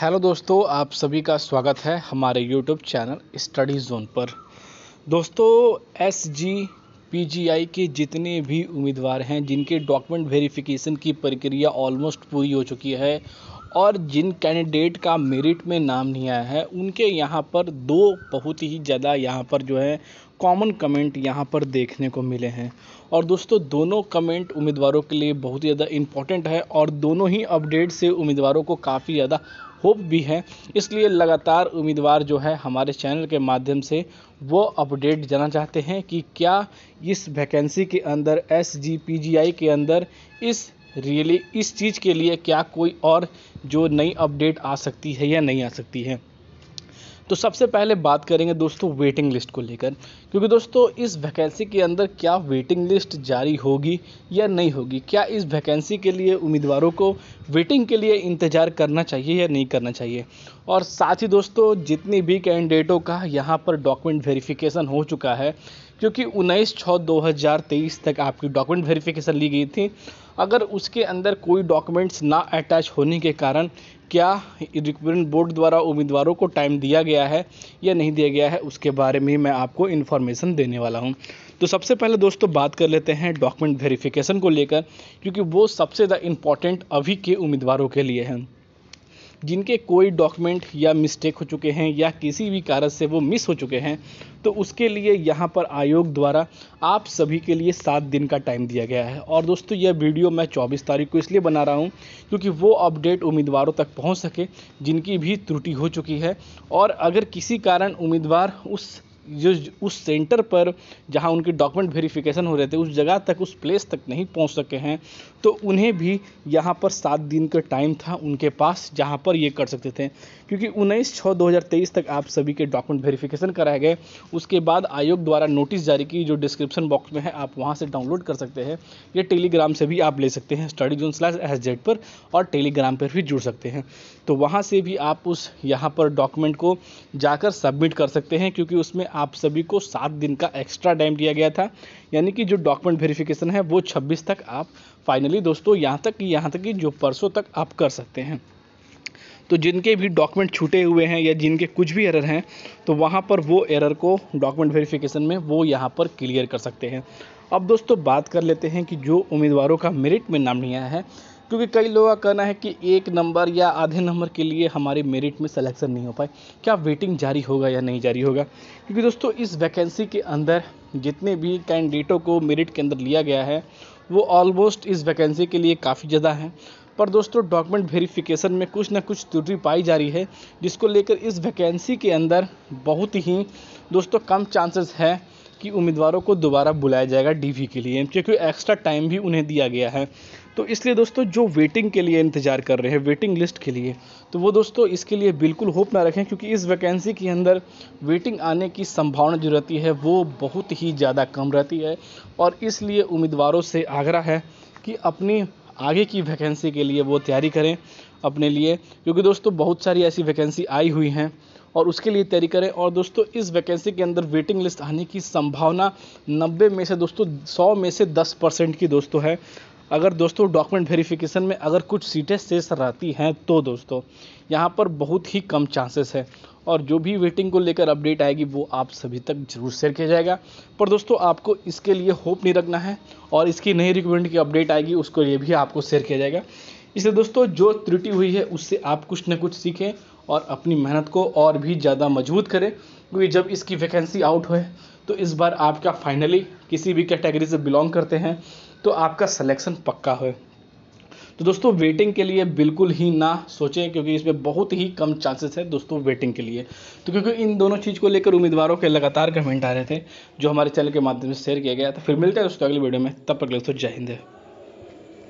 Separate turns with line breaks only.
hello दोस्तों आप सभी का स्वागत है हमारे यूट्यूब चैनल स्टडी जोन पर दोस्तों एस जी पी जी आई के जितने भी उम्मीदवार हैं जिनके डॉक्यूमेंट वेरिफिकेशन की प्रक्रिया ऑलमोस्ट पूरी हो चुकी है और जिन कैंडिडेट का मेरिट में नाम नहीं आया है उनके यहाँ पर दो बहुत ही ज़्यादा यहाँ पर जो है कॉमन कमेंट यहाँ पर देखने को मिले हैं और दोस्तों दोनों कमेंट उम्मीदवारों के लिए बहुत ही ज़्यादा इम्पॉर्टेंट है और दोनों ही अपडेट से उम्मीदवारों को काफ़ी ज़्यादा होप भी है इसलिए लगातार उम्मीदवार जो है हमारे चैनल के माध्यम से वो अपडेट जाना चाहते हैं कि क्या इस वैकेंसी के अंदर एस के अंदर इस रियली इस चीज़ के लिए क्या कोई और जो नई अपडेट आ सकती है या नहीं आ सकती है तो सबसे पहले बात करेंगे दोस्तों वेटिंग लिस्ट को लेकर क्योंकि दोस्तों इस वैकेंसी के अंदर क्या वेटिंग लिस्ट जारी होगी या नहीं होगी क्या इस वैकेंसी के लिए उम्मीदवारों को वेटिंग के लिए इंतज़ार करना चाहिए या नहीं करना चाहिए और साथ ही दोस्तों जितनी भी कैंडिडेटों का यहाँ पर डॉक्यूमेंट वेरिफिकेशन हो चुका है क्योंकि उन्नीस छः दो तक आपकी डॉक्यूमेंट वेरिफिकेशन ली गई थी अगर उसके अंदर कोई डॉक्यूमेंट्स ना अटैच होने के कारण क्या रिक्रूटमेंट बोर्ड द्वारा उम्मीदवारों को टाइम दिया गया है या नहीं दिया गया है उसके बारे में मैं आपको इन्फॉर्मेशन देने वाला हूँ तो सबसे पहले दोस्तों बात कर लेते हैं डॉक्यूमेंट वेरिफिकेशन को लेकर क्योंकि वो सबसे ज़्यादा इम्पॉर्टेंट अभी के उम्मीदवारों के लिए हैं जिनके कोई डॉक्यूमेंट या मिस्टेक हो चुके हैं या किसी भी कारण से वो मिस हो चुके हैं तो उसके लिए यहाँ पर आयोग द्वारा आप सभी के लिए सात दिन का टाइम दिया गया है और दोस्तों यह वीडियो मैं चौबीस तारीख को इसलिए बना रहा हूँ क्योंकि वो अपडेट उम्मीदवारों तक पहुँच सके जिनकी भी त्रुटि हो चुकी है और अगर किसी कारण उम्मीदवार उस जो उस सेंटर पर जहां उनके डॉक्यूमेंट वेरिफिकेशन हो रहे थे उस जगह तक उस प्लेस तक नहीं पहुंच सके हैं तो उन्हें भी यहां पर सात दिन का टाइम था उनके पास जहां पर ये कर सकते थे क्योंकि उन्नीस छः दो तक आप सभी के डॉक्यूमेंट वेरिफिकेशन कराए गए उसके बाद आयोग द्वारा नोटिस जारी की जो डिस्क्रिप्शन बॉक्स में है आप वहाँ से डाउनलोड कर सकते हैं या टेलीग्राम से भी आप ले सकते हैं study zone slash S Z पर और टेलीग्राम पर भी जुड़ सकते हैं तो वहाँ से भी आप उस यहाँ पर डॉक्यूमेंट को जाकर सबमिट कर सकते हैं क्योंकि उसमें आप सभी को सात दिन का एक्स्ट्रा टाइम दिया गया था यानी कि जो डॉक्यूमेंट वेरिफिकेशन है वो छब्बीस तक आप फाइनली दोस्तों यहाँ तक यहाँ तक कि जो परसों तक आप कर सकते हैं तो जिनके भी डॉक्यूमेंट छूटे हुए हैं या जिनके कुछ भी एरर हैं तो वहाँ पर वो एरर को डॉक्यूमेंट वेरिफिकेशन में वो यहाँ पर क्लियर कर सकते हैं अब दोस्तों बात कर लेते हैं कि जो उम्मीदवारों का मेरिट में नाम नहीं आया है क्योंकि कई लोगों का कहना है कि एक नंबर या आधे नंबर के लिए हमारे मेरिट में सिलेक्शन नहीं हो पाए क्या वेटिंग जारी होगा या नहीं जारी होगा क्योंकि दोस्तों इस वैकेंसी के अंदर जितने भी कैंडिडेटों को मेरिट के अंदर लिया गया है वो ऑलमोस्ट इस वैकेंसी के लिए काफ़ी ज़्यादा है पर दोस्तों डॉक्यूमेंट वेरिफिकेशन में कुछ ना कुछ त्रुटि पाई जा रही है जिसको लेकर इस वैकेंसी के अंदर बहुत ही दोस्तों कम चांसेस है कि उम्मीदवारों को दोबारा बुलाया जाएगा डीवी के लिए क्योंकि एक्स्ट्रा टाइम भी उन्हें दिया गया है तो इसलिए दोस्तों जो वेटिंग के लिए इंतज़ार कर रहे हैं वेटिंग लिस्ट के लिए तो वो दोस्तों इसके लिए बिल्कुल होप ना रखें क्योंकि इस वैकेंसी के अंदर वेटिंग आने की संभावना जो रहती है वो बहुत ही ज़्यादा कम रहती है और इसलिए उम्मीदवारों से आग्रह है कि अपनी आगे की वैकेंसी के लिए वो तैयारी करें अपने लिए क्योंकि दोस्तों बहुत सारी ऐसी वैकेंसी आई हुई हैं और उसके लिए तैयारी करें और दोस्तों इस वैकेंसी के अंदर वेटिंग लिस्ट आने की संभावना नब्बे में से दोस्तों सौ में से दस परसेंट की दोस्तों है अगर दोस्तों डॉक्यूमेंट वेरिफिकेशन में अगर कुछ सीटें शेष रहती हैं तो दोस्तों यहाँ पर बहुत ही कम चांसेस है और जो भी वेटिंग को लेकर अपडेट आएगी वो आप सभी तक जरूर शेयर किया जाएगा पर दोस्तों आपको इसके लिए होप नहीं रखना है और इसकी नई रिक्वायरमेंट की अपडेट आएगी उसको लिए भी आपको शेयर किया जाएगा इसलिए दोस्तों जो त्रुटि हुई है उससे आप कुछ ना कुछ सीखें और अपनी मेहनत को और भी ज़्यादा मजबूत करें क्योंकि जब इसकी वैकेंसी आउट हो तो इस बार आपका फाइनली किसी भी कैटेगरी से बिलोंग करते हैं तो आपका सलेक्शन पक्का हो तो दोस्तों वेटिंग के लिए बिल्कुल ही ना सोचें क्योंकि इसमें बहुत ही कम चांसेस है दोस्तों वेटिंग के लिए तो क्योंकि इन दोनों चीज़ को लेकर उम्मीदवारों के लगातार कमेंट आ रहे थे जो हमारे चैनल के माध्यम से शेयर किया गया तो फिर मिलते हैं दोस्तों अगले वीडियो में तब तक दोस्तों जय हिंद